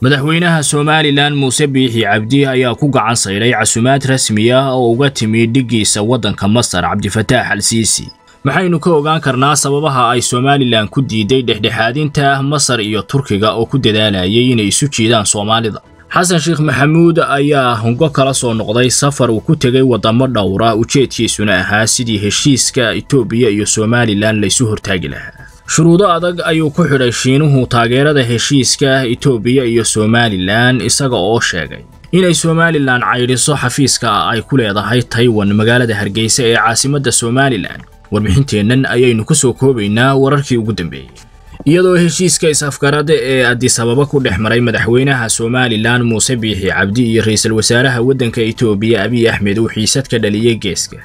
madaxweynaha somalilan muuse biixi cabdi ayaa ku gacan sayday casumaad rasmiya oo uga timi dhiggiisa waddanka masar cabdifataax al siisi maxaynu ka ogaan karnaa sababaha ay somalilan ku diiday dhexdhexaadinta masar iyo turkiga oo ku dadaalayay inay isu jiidaan soomaalida xasan sheekh maxamuud ayaa hungo kala soo noqday safar uu ku tegay waddamo dhowra ujeedkiisuna ahaa sidii heshiiska etoobiya iyo somalilan laysu hortaagi lahaa shuruudo adag ayuu ku xidhay shiinuhu taageerada heshiiska itoobiya iyo somalilan isaga oo sheegay inay somalilan caydhiso xafiiska ay ku leedahay taywan magaalada hargeysa ee caasimadda somalilan warbixinteennan ayaynu ku soo koobaynaa wararkii ugu dambeeyey iyadoo heshiiska is-afgarada ee addisababa ku dhex maray madaxweynaha somalilan muuse biixi cabdi iyo ra wasaaraha waddanka itoobiya abiy axmed uu xiisad ka dhaliyey geeska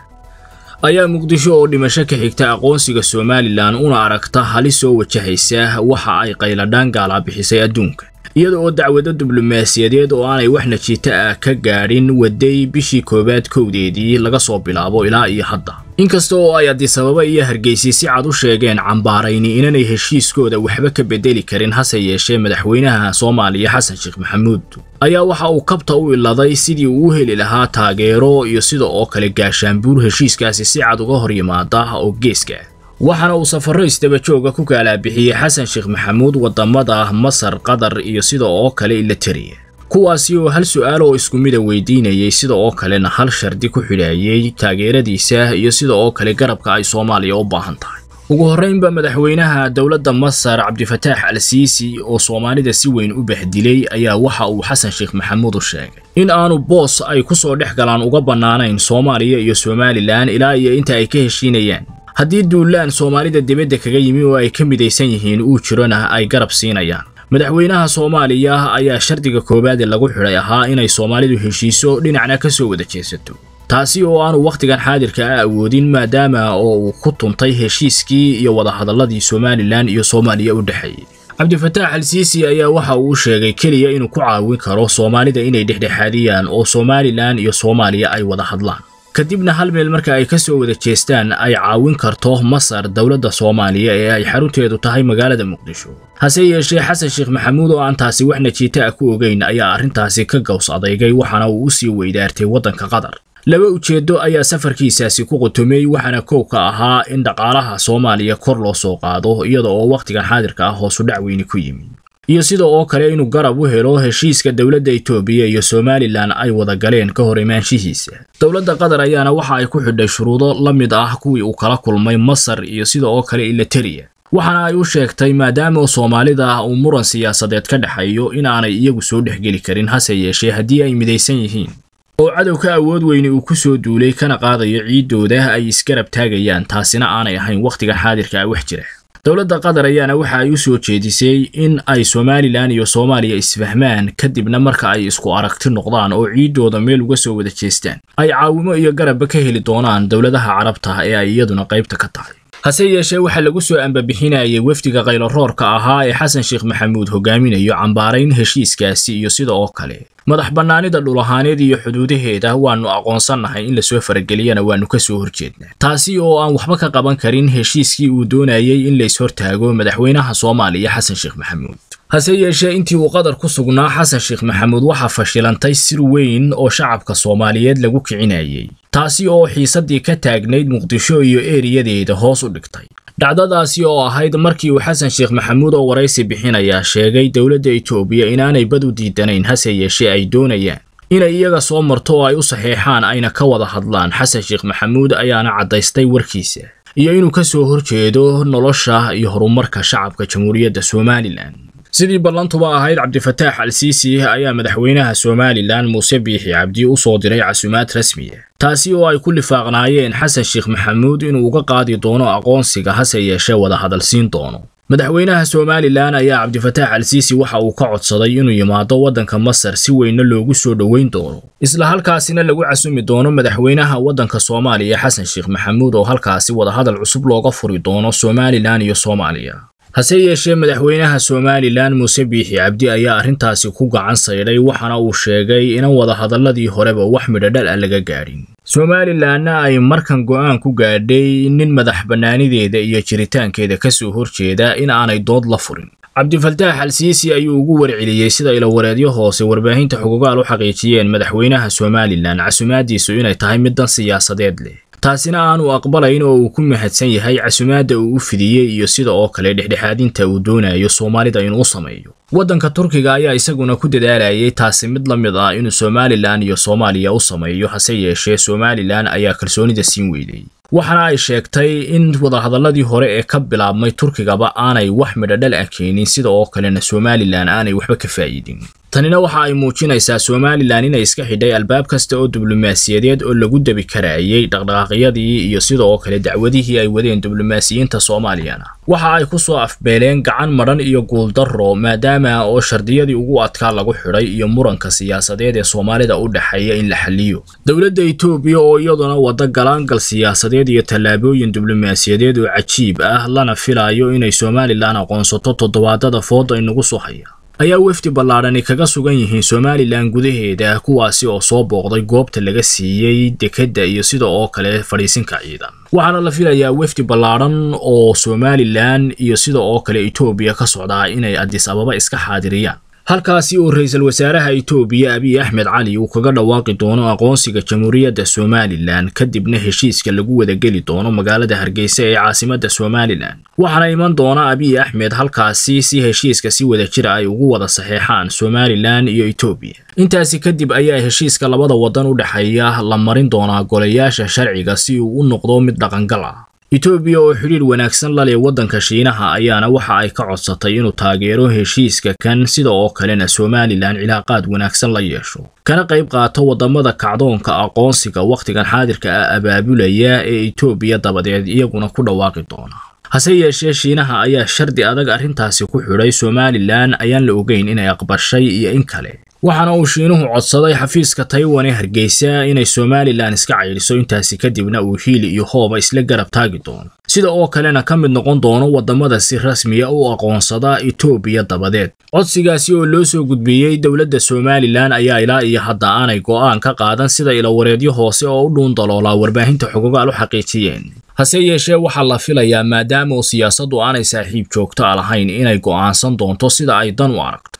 ayaa muqdisho oo dhimasho ka xigta aqoonsiga somalilan una aragta hali soo wajahaysa waxa ay qayladhaan gaalaa bixisay adduunka iyada oo dacwado diblomaasiyadeed oo aanay wax najiito ah ka gaadhin waday bishii koowaad kowdeedii laga soo bilaabo ilaa iyo hadda inkasta oo ay addisababa iyo hargeysiisi cad u sheegeen cambaarayni inaanay heshiiskooda waxba ka bedeli karin hase yeeshee madaxweynaha soomaaliya xasan sheekh maxamuud ayaa waxa uu kabta u iladay sidii uu u heli lahaa taageero iyo sida oo kale gaashaanbuur heshiiskaasi si cad uga hor yimaada oo geeska waxaana uu safarro isdaba jooga ku kaalaa bixiyey xasan sheekh maxamuud waddamada masar qatar iyo sida oo kale ila ilatariya kuwaasi oo hal su'aal oo isku mida ah weydiinayay sida oo kalena hal shardi ku xidhaayey taageeradiisa iyo sida oo kale garabka ay soomaaliya u baahan tahay ugu horraynba madaxweynaha dowladda masar cabdifataax al siisi oo soomaalida si weyn u bahdilay ayaa waxa uu xasan sheekh maxamuud u sheegay in aanu boos ay ku soo dhex galaan uga bannaanayn soomaaliya iyo somalilan ilaa iyo inta ay ka heshiinayaan haddii duulaan soomaalida dibadda kaga yimi oo ay ka midaysan yihiin uu jirona ay garab siinayaan madaxweynaha soomaaliya ayaa shardiga koowaad ee lagu xidhay ahaa inay soomaalidu heshiiso dhinacna ka soo wada jeesato taasi oo aanu wakhtigan xaadirka a ah awoodin maadaama oo uu ku tuntay heshiiskii iyo wadahadalladii somalilan iyo soomaaliya u dhexeeyey cabdifataax alsiisi ayaa waxa uu sheegay keliya inuu ku caawin karo soomaalida inay dhexdhexaadiyaan oo somalilan iyo soomaaliya ay wada hadlaan kadibna hal meel marka ay ka soo wada jeestaan ay caawin karto masar dowladda soomaaliya ee ay xarunteedu tahay magaalada muqdisho hase yeeshee xasan sheekh maxamuud oo aan taasi wax najiita ah ku ogayn ayaa arrintaasi ka gows adeygay waxaana uu u sii weydaartay waddanka qatar laba ujeeddo ayaa safarkiisaasi ku qutumay waxaana koow ka ahaa in dhaqaalaha soomaaliya kor loo soo qaado iyada oo wakhtigan xaadirka ah hoosu dhacweyni ku yimi iyo sida oo kale inuu garab u helo heshiiska dowladda itoobiya iyo somalilan ay wada galeen ka hor imaanshihiisa dowladda qatar ayaana waxa ay ku xidhay shuruudo la mid ah kuwii uu kala kulmay masar iyo sida oo kale ilatariya waxaana ay u sheegtay maadaama oo soomaalida ah uu muran siyaasadeed ka dhexeeyo inaanay iyagu soo dhexgeli karin hase yeeshee haddii ay midaysan yihiin oo cadowka awood weyne uu ku soo duulay kana qaadayo ciiddooda ay isgarab taagayaan taasina aanay ahayn wakhtiga xaadirka ah wax jira dowladda qatar ayaana waxa ay u soo jeedisay in ay somalilan iyo soomaaliya isfahmaan kadibna marka ay isku aragti noqdaan oo ciidooda meel uga soo wada jeestaan ay caawimo iyo garabba ka heli doonaan dowladaha carabta ee ay iyaduna qaybta ka tahay hase yeeshee waxaa lagu soo ambabixinayay wefdiga kaylaroorka ahaa ee xasan sheekh maxamuud hogaaminayo cambaarayn heshiiskaasi iyo sida oo kale madax bannaanida dhulahaaneed iyo xuduudaheeda waannu aqoonsannahay in lasoo farageliyana waannu ka soo horjeednaa taasi oo aan waxba ka qaban karin heshiiskii uu doonayay in layshortaago madaxweynaha soomaaliya xasan sheekh maxamuud hase yeeshee intii uu qadar ku sugnaa xasan sheekh maxamuud waxaa fashilantay sir weyn oo shacabka soomaaliyeed lagu kicinayay taasi oo xiisaddii ka taagnayd muqdisho iyo eeriyadeeda hoos u dhigtay dhacdadaasi oo ahayd markii uu xasan sheekh maxamuud oo waraysi bixinayaa sheegay dowladda etoobiya inaanay bad u diidanayn hase yeeshee ay doonayaan inay iyaga soo marto oo ay u saxeexaan ayna ka wada hadlaan xasan sheekh maxamuud ayaana caddaystay warkiisa iyo inuu ka soo horjeedo nolosha iyo horumarka shacabka jamhuuriyadda somalilan sidii ballantuba ahayd cabdifataax al siisi ayaa madaxweynaha somalilan muuse biixi cabdi u soo diray casuumaad rasmiya ah. taasi oo ay ku lifaaqnaayeen xasan sheekh maxamuud inuu uga qaadi doono aqoonsiga hase yeeshee wada hadalsiin doono madaxweynaha somalilan ayaa cabdifataax al siisi waxa uu ka codsaday inuu yimaado waddanka masar si weynna loogu soo dhoweyn doono isla halkaasina lagu casumi doono madaxweynaha waddanka soomaaliya xasan sheekh maxamuud oo halkaasi wadahadal cusub looga furi doono somalilan iyo soomaaliya hase yeeshee madaxweynaha somalilan muuse biixi cabdi ayaa arrintaasi ku gacan saydhay waxaana uu sheegay inaan wadahadalladii horeba wax midhodhal a ah laga gaadhin somalilanna ay markan go'aan ku gaadhay nin madax bannaanideeda iyo jiritaankeeda ka soo horjeeda in aanay dood la furin cabdifataax alsiisi ayuu ugu warceliyey sida wareedyo hoose warbaahinta xuqugaal u xaqiijiyeen madaxweynaha somalilan casumaadiisu inay tahay middan siyaasadeed leh taasina aan aqbalayn oo uu ku mahadsan yahay casumaadda uu u fidiyey iyo sida oo kale dhexdhexaadinta uu doonayo soomaalida inuu sameeyo waddanka turkiga ayaa isaguna ku dadaalayay taasi mid la mid ah inuu somalilan iyo soomaaliya u sameeyo hase yeeshee somalilan ayaa kalsoonida siin weyday waxaana ay sheegtay in wadahadalladii hore ee ka bilaabmay turkigaba aanay wax midhadhal ah keenin sida oo kalena somalilan aanay waxba ka faa'iidin tanina waxa ay muujinaysaa somalilan inay iska xidhay albaab kasta oo diblomaasiyadeed oo lagu debi karaciyey dhaqdhaqaaqyadii iyo sidoo kale dacwadihii ay wadeen diblomaasiyiinta soomaaliyana waxa ay ku soo afbeeleen gacan madhan iyo guuldarro maadaama oo shardiyadii ugu adkaa lagu xidhay iyo muranka siyaasadeed ee soomaalida u dhexeeya in la xaliyo dowladda etoobiya oo iyaduna wada galaangal siyaasadeed iyo tallaabooyin diblomaasiyadeed oo cajiib ah lana filaayo inay somalilan aqoonsato toddobaadada fooda inagu soo haya ayaa wefdi ballaadhani kaga sugan yihiin somalilan gudaheeda kuwaasi oo soo booqday goobta laga siiyey dekedda iyo sida oo kale fadhiisinka ciidan waxaana la filayaa wefdi ballaadhan oo somalilan iyo sida oo kale etoobiya ka socdaa inay addis ababa iska xaadiriyaan halkaasi uu ra-iisul wasaaraha itoobiya abiy axmed cali uu kaga dhawaaqi doono aqoonsiga jamhuuriyadda somalilan kadibna heshiiska lagu wadageli doono magaalada hargeysa ee caasimadda somalilan waxaana iman doonaa abiy axmed halkaasi si heshiiska si wada jira ah ay ugu wada saxeexaan somalilan iyo etoobiya intaasi kadib ayaa heshiiska labada waddan u dhexeeya la marin doonaa golayaasha sharciga si uu u noqdo mid dhaqangal ah itoobiya oo xidhiir wanaagsan la leh waddanka shiinaha ayaana waxa ay ka codsatay inuu taageero heshiiska kan sida oo kalena somalilan cilaaqaad wanaagsan la yeesho kana qayb qaato waddamada kacdoonka aqoonsiga wakhtigan xaadirka ah abaabulaya ee itoobiya dabadeed iyaguna ku dhawaaqi doona hase yeeshee shiinaha ayaa shardi adag arrintaasi ku xidhay somalilan ayaan la ogeyn inay aqbashay iyo in kale waxaana uu shiinuhu codsaday xafiiska taywane hargeysa inay somalilan iska caydiso intaasi kadibna uu hiili iyo hooba isla garab taagi doono sida oo kalena ka mid noqon doono waddamada si rasmiya ah u aqoonsada etoobiya dabadeed codsigaasi oo loo soo gudbiyey dowladda somalilan ayaa ilaa iyo hadda aanay go'aan ka qaadan sida ilawareedyo hoose oo u dhuun daloolaa warbaahinta xogogaal u xaqiijiyeen hase yeeshee waxaa la filayaa maadaama siyaasaddu aanay saaxiib joogtaa lahayn inay go'aansan doonto sida ay dan u aragto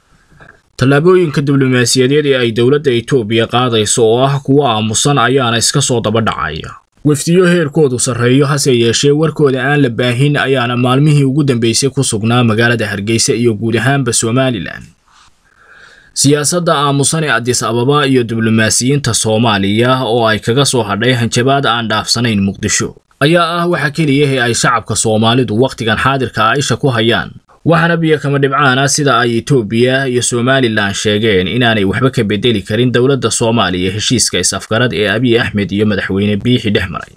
tallaabooyinka diblomaasiyadeed ee ay dowladda etoobiya qaadayso oo ah kuwo aamusan ayaana iska soo daba dhacay wefdiyo heerkoodu sarreeyo hase yeeshee warkooda aan la baahin ayaana maalmihii ugu dambeysay ku sugnaa magaalada hargeysa iyo guud ahaanba somalilan siyaasadda aamusan ee adis ababa iyo diblomaasiyiinta soomaaliya oo ay kaga soo hadhay hanjabaad aan dhaafsanayn muqdisho ayaa ah waxa keliya ee ay shacabka soomaalidu wakhtigan xaadirka aisha ku hayaan waxaana biyo kama dhibcaana sida ay etoobiya iyo somalilan sheegeen inaanay waxba ka bedeli karin dowladda soomaaliya heshiiska is afgarad ee abiy axmed iyo madaxweyne biixi dhex maray